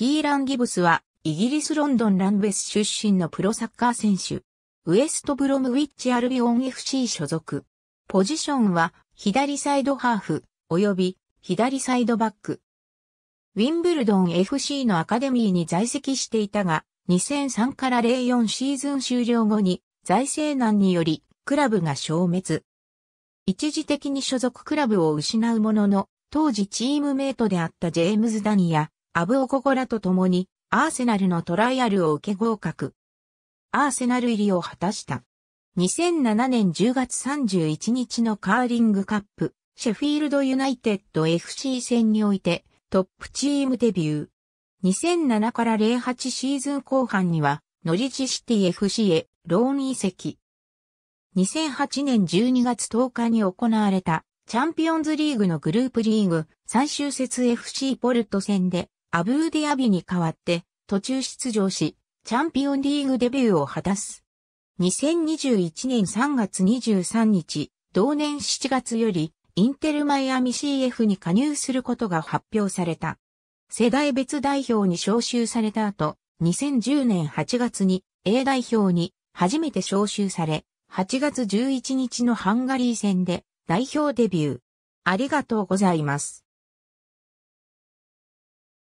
キーラン・ギブスは、イギリス・ロンドン・ランベス出身のプロサッカー選手。ウエストブロムウィッチ・アルビオン FC 所属。ポジションは、左サイドハーフ、及び、左サイドバック。ウィンブルドン FC のアカデミーに在籍していたが、2003から04シーズン終了後に、財政難により、クラブが消滅。一時的に所属クラブを失うものの、当時チームメイトであったジェームズ・ダニア、アブオココラと共に、アーセナルのトライアルを受け合格。アーセナル入りを果たした。2007年10月31日のカーリングカップ、シェフィールドユナイテッド FC 戦において、トップチームデビュー。2007から08シーズン後半には、ノリチシティ FC へ、ローン移籍。2008年12月10日に行われた、チャンピオンズリーグのグループリーグ、最終節 FC ポルト戦で、アブーディアビに代わって途中出場し、チャンピオンリーグデビューを果たす。2021年3月23日、同年7月より、インテルマイアミ CF に加入することが発表された。世代別代表に招集された後、2010年8月に A 代表に初めて招集され、8月11日のハンガリー戦で代表デビュー。ありがとうございます。